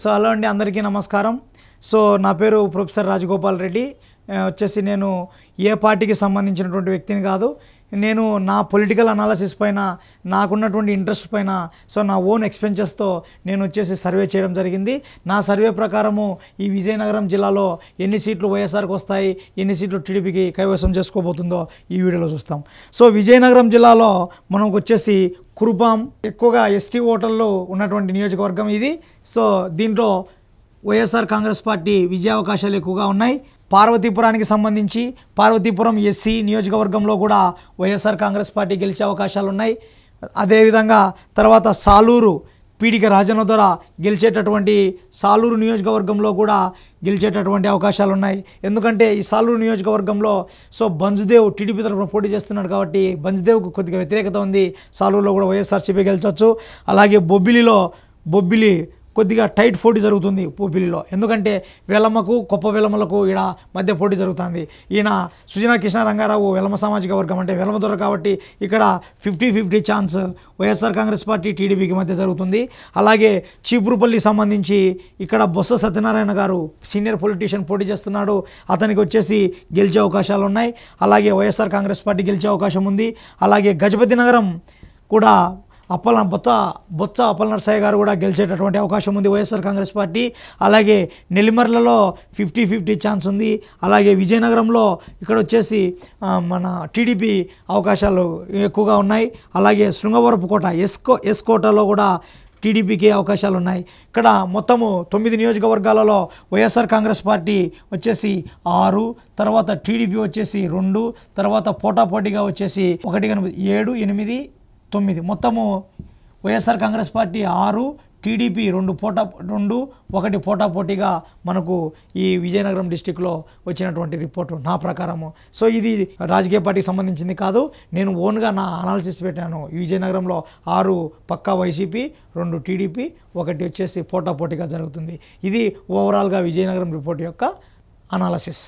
so hello అండి అందరికీ నమస్కారం సో నా పేరు ప్రొఫెసర్ రాజగోపాల్ రెడ్డి వచ్చేసి నేను ఏ పార్టీకి సంబంధించినటువంటి వ్యక్తిని కాదు నేను నా పొలిటికల్ అనాలసిస్ పైన నాకున్నటువంటి ఇంట్రెస్ట్ పైన సో నా ఓన్ ఎక్స్పెన్సెస్తో నేను వచ్చేసి సర్వే చేయడం జరిగింది నా సర్వే ప్రకారము ఈ విజయనగరం జిల్లాలో ఎన్ని సీట్లు వైఎస్ఆర్కి వస్తాయి ఎన్ని సీట్లు టీడీపీకి కైవసం చేసుకోబోతుందో ఈ వీడియోలో చూస్తాం సో విజయనగరం జిల్లాలో మనకు వచ్చేసి కురుపాం ఎక్కువగా ఎస్టీ ఓటర్లో ఉన్నటువంటి నియోజకవర్గం ఇది సో దీంట్లో వైఎస్ఆర్ కాంగ్రెస్ పార్టీ విజయావకాశాలు ఎక్కువగా ఉన్నాయి పార్వతీపురానికి సంబంధించి పార్వతీపురం ఎస్సీ నియోజకవర్గంలో కూడా వైఎస్ఆర్ కాంగ్రెస్ పార్టీ గెలిచే అవకాశాలు ఉన్నాయి అదేవిధంగా తర్వాత సాలూరు పీడిక రాజన్న ద్వారా గెలిచేటటువంటి సాలూరు నియోజకవర్గంలో కూడా గెలిచేటటువంటి అవకాశాలు ఉన్నాయి ఎందుకంటే ఈ సాలూరు నియోజకవర్గంలో సో బంజుదేవ్ టీడీపీ తరఫున పోటీ చేస్తున్నాడు కాబట్టి బంజుదేవ్కు కొద్దిగా వ్యతిరేకత ఉంది సాలూరులో కూడా వైఎస్ఆర్సీపీ గెలిచవచ్చు అలాగే బొబ్బిలిలో బొబ్బిలి కొద్దిగా టైట్ పోటీ జరుగుతుంది పూపిల్లిలో ఎందుకంటే వేలమ్మకు గొప్ప వెలమ్మలకు ఈడ మధ్య పోటీ జరుగుతుంది ఈయన సుజనా కృష్ణ రంగారావు వేలమ సామాజిక వర్గం అంటే వేలమ దొర కాబట్టి ఇక్కడ fifty fifty chance YSR Congress Party టీడీపీకి మధ్య జరుగుతుంది అలాగే చీపురుపల్లి సంబంధించి ఇక్కడ బొత్స సత్యనారాయణ గారు సీనియర్ పొలిటీషియన్ పోటీ చేస్తున్నాడు అతనికి వచ్చేసి గెలిచే అవకాశాలు ఉన్నాయి అలాగే వైఎస్ఆర్ కాంగ్రెస్ పార్టీ గెలిచే అవకాశం ఉంది అలాగే గజపతి నగరం కూడా అప్పల బొత్త బొత్స అప్పలనరసయ్య గారు కూడా గెలిచేటటువంటి అవకాశం ఉంది వైఎస్ఆర్ కాంగ్రెస్ పార్టీ అలాగే నెల్లిమర్లలో ఫిఫ్టీ ఫిఫ్టీ ఛాన్స్ ఉంది అలాగే విజయనగరంలో ఇక్కడ వచ్చేసి మన టీడీపీ అవకాశాలు ఎక్కువగా ఉన్నాయి అలాగే శృంగవరపు కోట ఎస్కో కోటలో కూడా టీడీపీకి అవకాశాలు ఉన్నాయి ఇక్కడ మొత్తము తొమ్మిది నియోజకవర్గాలలో వైఎస్ఆర్ కాంగ్రెస్ పార్టీ వచ్చేసి ఆరు తర్వాత టీడీపీ వచ్చేసి రెండు తర్వాత పోటాపోటీగా వచ్చేసి ఒకటి కనుక ఏడు ఎనిమిది తొమ్మిది మొత్తము వైఎస్ఆర్ కాంగ్రెస్ పార్టీ ఆరు టీడీపీ రెండు పోటా రెండు ఒకటి పోటాపోటీగా మనకు ఈ విజయనగరం డిస్టిక్లో వచ్చినటువంటి రిపోర్టు నా ప్రకారము సో ఇది రాజకీయ పార్టీకి సంబంధించింది కాదు నేను ఓన్గా నా అనాలిసిస్ పెట్టాను విజయనగరంలో ఆరు పక్కా వైసీపీ రెండు టీడీపీ ఒకటి వచ్చేసి పోటాపోటీగా జరుగుతుంది ఇది ఓవరాల్గా విజయనగరం రిపోర్ట్ యొక్క అనాలసిస్